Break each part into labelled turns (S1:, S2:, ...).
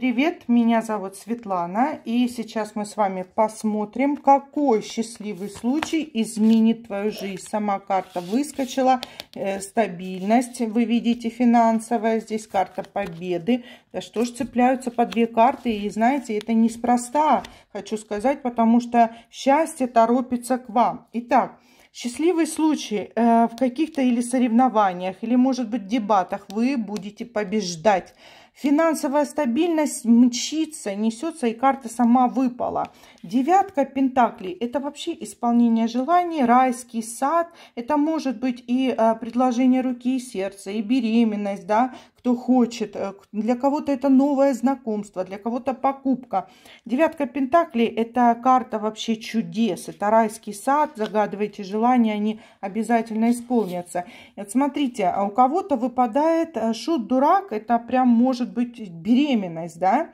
S1: Привет, меня зовут Светлана, и сейчас мы с вами посмотрим, какой счастливый случай изменит твою жизнь. Сама карта выскочила, э, стабильность, вы видите, финансовая, здесь карта победы. Да что ж цепляются по две карты, и знаете, это неспроста, хочу сказать, потому что счастье торопится к вам. Итак, Счастливый случай э, в каких-то или соревнованиях, или, может быть, дебатах вы будете побеждать. Финансовая стабильность мчится, несется, и карта сама выпала. Девятка пентаклей – это вообще исполнение желаний, райский сад. Это может быть и э, предложение руки и сердца, и беременность, да, кто хочет. Э, для кого-то это новое знакомство, для кого-то покупка. Девятка Пентаклей – это карта вообще чудес. Это райский сад. Загадывайте желания, они обязательно исполнятся. Вот э, смотрите, а у кого-то выпадает э, шут-дурак. Это прям может быть беременность, да?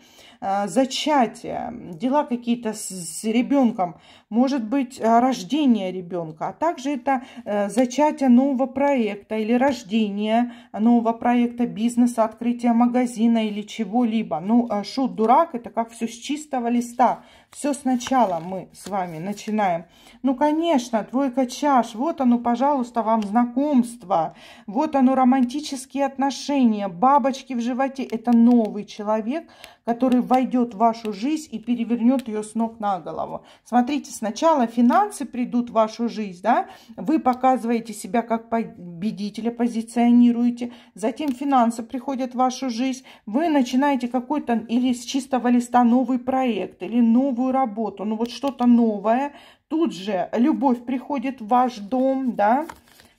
S1: Зачатие, дела какие-то с ребенком. Может быть, рождение ребенка. А также это зачатие нового проекта или рождение нового проекта бизнеса бизнеса, открытия магазина или чего-либо. Ну, а шут дурак, это как все с чистого листа. Все сначала мы с вами начинаем. Ну, конечно, тройка чаш, вот оно, пожалуйста, вам знакомство. Вот оно, романтические отношения, бабочки в животе. Это новый человек, который войдет в вашу жизнь и перевернет ее с ног на голову. Смотрите, сначала финансы придут в вашу жизнь, да, вы показываете себя как победителя, позиционируете, затем финансы приходят в вашу жизнь, вы начинаете какой-то или с чистого листа новый проект, или новую работу, ну вот что-то новое. Тут же любовь приходит в ваш дом, да,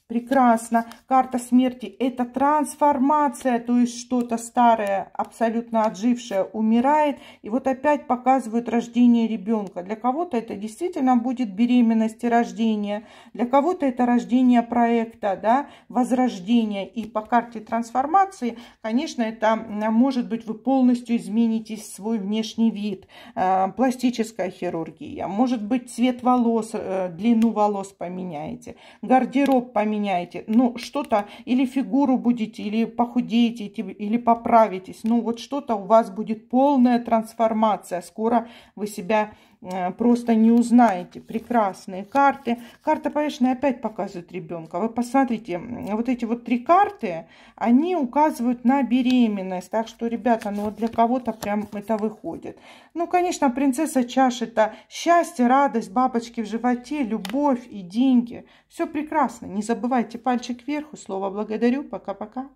S1: Прекрасно. Карта смерти – это трансформация, то есть что-то старое, абсолютно отжившее, умирает. И вот опять показывают рождение ребенка. Для кого-то это действительно будет беременность и рождение. Для кого-то это рождение проекта, да, возрождение. И по карте трансформации, конечно, это может быть вы полностью измените свой внешний вид. Э, пластическая хирургия. Может быть, цвет волос, э, длину волос поменяете. Гардероб поменяете поменяете, ну, что-то, или фигуру будете, или похудеете, или поправитесь. Ну, вот что-то у вас будет полная трансформация. Скоро вы себя Э, просто не узнаете. Прекрасные карты. Карта повешенная опять показывает ребенка. Вы посмотрите, вот эти вот три карты, они указывают на беременность. Так что, ребята, ну вот для кого-то прям это выходит. Ну, конечно, принцесса чаш это счастье, радость, бабочки в животе, любовь и деньги. Все прекрасно. Не забывайте пальчик вверх. Слово благодарю. Пока-пока.